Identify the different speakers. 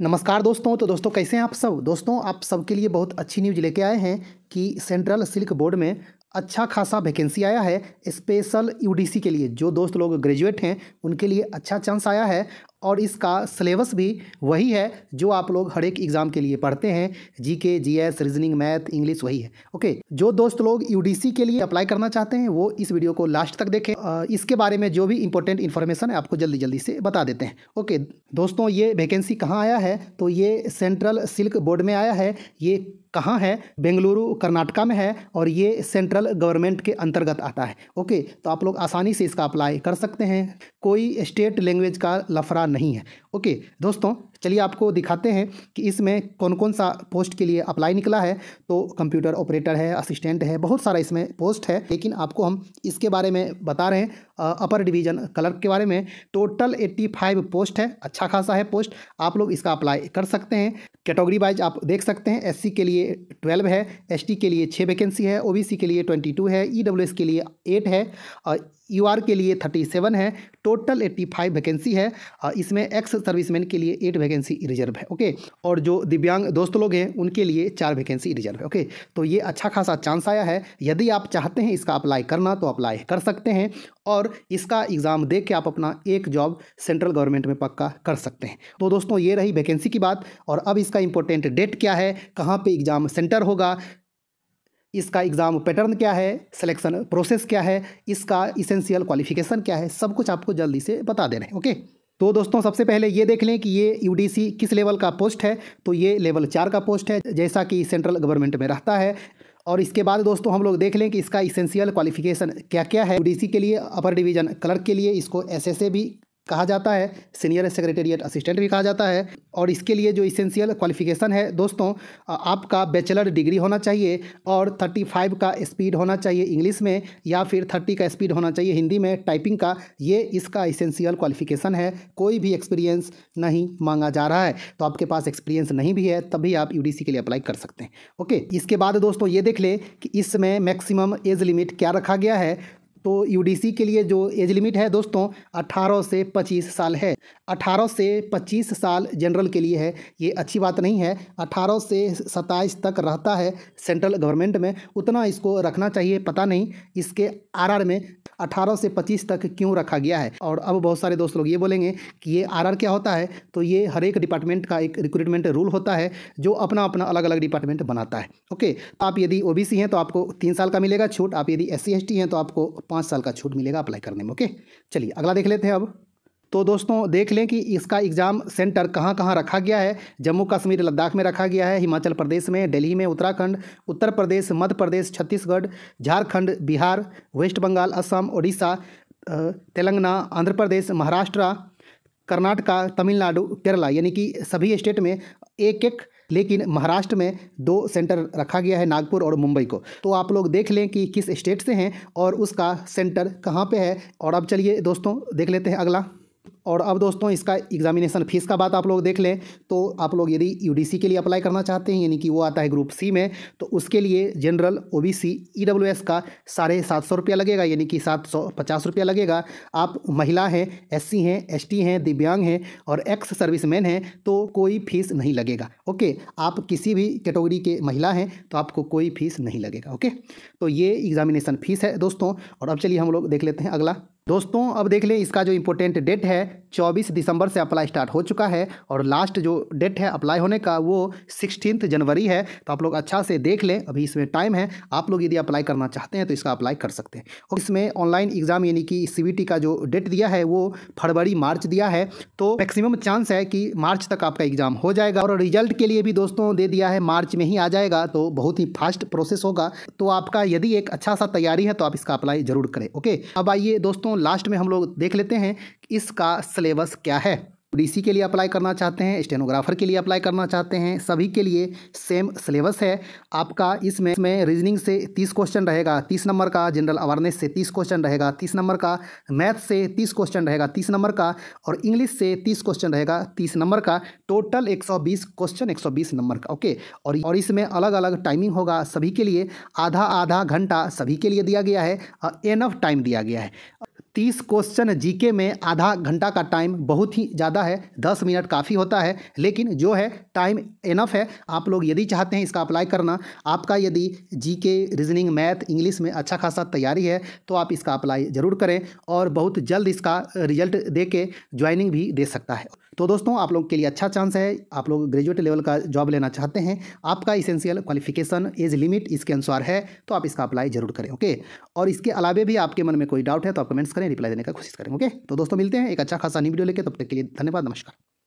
Speaker 1: नमस्कार दोस्तों तो दोस्तों कैसे हैं आप सब दोस्तों आप सबके लिए बहुत अच्छी न्यूज लेके आए हैं कि सेंट्रल सिल्क बोर्ड में अच्छा खासा वैकेंसी आया है स्पेशल यूडीसी के लिए जो दोस्त लोग ग्रेजुएट हैं उनके लिए अच्छा चांस आया है और इसका सिलेबस भी वही है जो आप लोग हर एक एग्ज़ाम के लिए पढ़ते हैं G K G S reasoning math English वही है ओके जो दोस्त लोग यू के लिए अप्लाई करना चाहते हैं वो इस वीडियो को लास्ट तक देखें इसके बारे में जो भी इंपॉर्टेंट इन्फॉर्मेशन है आपको जल्दी जल्दी से बता देते हैं ओके दोस्तों ये वैकेंसी कहाँ आया है तो ये सेंट्रल सिल्क बोर्ड में आया है ये कहाँ है बेंगलुरु कर्नाटका में है और ये सेंट्रल गवर्नमेंट के अंतर्गत आता है ओके तो आप लोग आसानी से इसका अप्लाई कर सकते हैं कोई स्टेट लैंग्वेज का लफड़ा नहीं है ओके दोस्तों चलिए आपको दिखाते हैं कि इसमें कौन कौन सा पोस्ट के लिए अप्लाई निकला है तो कंप्यूटर ऑपरेटर है असिस्टेंट है बहुत सारा इसमें पोस्ट है लेकिन आपको हम इसके बारे में बता रहे हैं अपर डिवीज़न क्लर्क के बारे में टोटल एट्टी फाइव पोस्ट है अच्छा खासा है पोस्ट आप लोग इसका अप्लाई कर सकते हैं कैटेगरी वाइज आप देख सकते हैं एस के लिए ट्वेल्व है एस के लिए छः वैकेंसी है ओ के लिए ट्वेंटी टू है ई के लिए एट है यू आर के लिए थर्टी सेवन है टोटल एट्टी फाइव वैकेंसी है इसमें एक्स सर्विसमैन के लिए एट वैकेंसी रिजर्व है ओके और जो दिव्यांग दोस्त लोग हैं उनके लिए चार वैकेंसी रिजर्व है ओके तो ये अच्छा खासा चांस आया है यदि आप चाहते हैं इसका अप्लाई करना तो अप्लाई कर सकते हैं और इसका एग्ज़ाम दे के आप अपना एक जॉब सेंट्रल गवर्नमेंट में पक्का कर सकते हैं तो दोस्तों ये रही वैकेंसी की बात और अब इसका इंपॉर्टेंट डेट क्या है कहाँ पर एग्ज़ाम सेंटर होगा इसका एग्ज़ाम पैटर्न क्या है सिलेक्शन प्रोसेस क्या है इसका इसेंशियल क्वालिफिकेशन क्या है सब कुछ आपको जल्दी से बता दे रहे हैं ओके तो दोस्तों सबसे पहले ये देख लें कि ये यू किस लेवल का पोस्ट है तो ये लेवल चार का पोस्ट है जैसा कि सेंट्रल गवर्नमेंट में रहता है और इसके बाद दोस्तों हम लोग देख लें कि इसका इसेंशियल क्वालिफिकेशन क्या क्या है यू के लिए अपर डिवीजन क्लर्क के लिए इसको एस भी कहा जाता है सीनियर सेक्रेटेरिएट असिस्टेंट भी कहा जाता है और इसके लिए जो इसेंशियल क्वालिफिकेशन है दोस्तों आपका बैचलर डिग्री होना चाहिए और 35 का स्पीड होना चाहिए इंग्लिश में या फिर 30 का स्पीड होना चाहिए हिंदी में टाइपिंग का ये इसका इसेंशियल क्वालिफिकेशन है कोई भी एक्सपीरियंस नहीं मांगा जा रहा है तो आपके पास एक्सपीरियंस नहीं भी है तभी आप यू के लिए अप्लाई कर सकते हैं ओके इसके बाद दोस्तों ये देख लें कि इसमें मैक्सिमम एज लिमिट क्या रखा गया है तो यू के लिए जो एज लिमिट है दोस्तों 18 से 25 साल है 18 से 25 साल जनरल के लिए है ये अच्छी बात नहीं है 18 से 27 तक रहता है सेंट्रल गवर्नमेंट में उतना इसको रखना चाहिए पता नहीं इसके आरआर में अठारह से पच्चीस तक क्यों रखा गया है और अब बहुत सारे दोस्त लोग ये बोलेंगे कि ये आर क्या होता है तो ये हर एक डिपार्टमेंट का एक रिक्रूटमेंट रूल होता है जो अपना अपना अलग अलग डिपार्टमेंट बनाता है ओके तो आप यदि ओ हैं तो आपको तीन साल का मिलेगा छूट आप यदि एस सी हैं तो आपको पाँच साल का छूट मिलेगा अप्लाई करने में ओके चलिए अगला देख लेते हैं अब तो दोस्तों देख लें कि इसका एग्ज़ाम सेंटर कहाँ कहाँ रखा गया है जम्मू कश्मीर लद्दाख में रखा गया है हिमाचल प्रदेश में दिल्ली में उत्तराखंड उत्तर प्रदेश मध्य प्रदेश छत्तीसगढ़ झारखंड बिहार वेस्ट बंगाल असम उड़ीसा तेलंगाना आंध्र प्रदेश महाराष्ट्र कर्नाटका तमिलनाडु केरला यानी कि सभी स्टेट में एक एक लेकिन महाराष्ट्र में दो सेंटर रखा गया है नागपुर और मुंबई को तो आप लोग देख लें कि किस स्टेट से हैं और उसका सेंटर कहाँ पे है और अब चलिए दोस्तों देख लेते हैं अगला और अब दोस्तों इसका एग्जामिनेशन फीस का बात आप लोग देख लें तो आप लोग यदि यू के लिए अप्लाई करना चाहते हैं यानी कि वो आता है ग्रुप सी में तो उसके लिए जनरल ओ बी सी का साढ़े सात सौ रुपया लगेगा यानी कि सात सौ पचास रुपया लगेगा आप महिला हैं एस हैं एस हैं दिव्यांग हैं और एक्स सर्विसमैन हैं तो कोई फीस नहीं लगेगा ओके आप किसी भी कैटेगरी के महिला हैं तो आपको कोई फीस नहीं लगेगा ओके तो ये एग्जामिनेशन फीस है दोस्तों और अब चलिए हम लोग देख लेते हैं अगला दोस्तों अब देख लें इसका जो इम्पोर्टेंट डेट है 24 दिसंबर से अप्लाई स्टार्ट हो चुका है और लास्ट जो डेट है अप्लाई होने का वो सिक्सटीन जनवरी है तो आप लोग अच्छा से देख लें अभी इसमें टाइम है आप लोग यदि अप्लाई करना चाहते हैं तो इसका अप्लाई कर सकते हैं और इसमें ऑनलाइन एग्ज़ाम यानी कि सी का जो डेट दिया है वो फरवरी मार्च दिया है तो मैक्सिमम चांस है कि मार्च तक आपका एग्ज़ाम हो जाएगा और रिजल्ट के लिए भी दोस्तों दे दिया है मार्च में ही आ जाएगा तो बहुत ही फास्ट प्रोसेस होगा तो आपका यदि एक अच्छा सा तैयारी है तो आप इसका अप्लाई जरूर करें ओके अब आइए दोस्तों लास्ट में हम लोग देख लेते हैं इसका सिलेबस क्या है डीसी के लिए अप्लाई करना चाहते हैं स्टेनोग्राफर के लिए अप्लाई करना चाहते हैं सभी के लिए सेम सिलेबस है आपका इसमें इसमें रीजनिंग से तीस क्वेश्चन रहेगा तीस नंबर का जनरल अवेयरनेस से तीस क्वेश्चन रहेगा तीस नंबर का मैथ से तीस क्वेश्चन रहेगा तीस नंबर का और इंग्लिश से तीस क्वेश्चन रहेगा तीस नंबर का टोटल एक क्वेश्चन एक नंबर का ओके और और इसमें अलग अलग टाइमिंग होगा सभी के लिए आधा आधा घंटा सभी के लिए दिया गया है एनफ टाइम दिया गया है तीस क्वेश्चन जीके में आधा घंटा का टाइम बहुत ही ज़्यादा है दस मिनट काफ़ी होता है लेकिन जो है टाइम इनफ है आप लोग यदि चाहते हैं इसका अप्लाई करना आपका यदि जीके रीजनिंग मैथ इंग्लिश में अच्छा खासा तैयारी है तो आप इसका अप्लाई ज़रूर करें और बहुत जल्द इसका रिजल्ट दे के ज्वाइनिंग भी दे सकता है तो दोस्तों आप लोगों के लिए अच्छा चांस है आप लोग ग्रेजुएट लेवल का जॉब लेना चाहते हैं आपका इसेंशियल क्वालिफिकेशन एज लिमिट इसके अनुसार है तो आप इसका अप्लाई जरूर करें ओके और इसके अलावा भी आपके मन में कोई डाउट है तो आप कमेंट्स करें रिप्लाई देने का कोशिश करें ओके तो दोस्तों मिलते हैं एक अच्छा खासा नी वीडियो लेकर तब तक के लिए धन्यवाद नमस्कार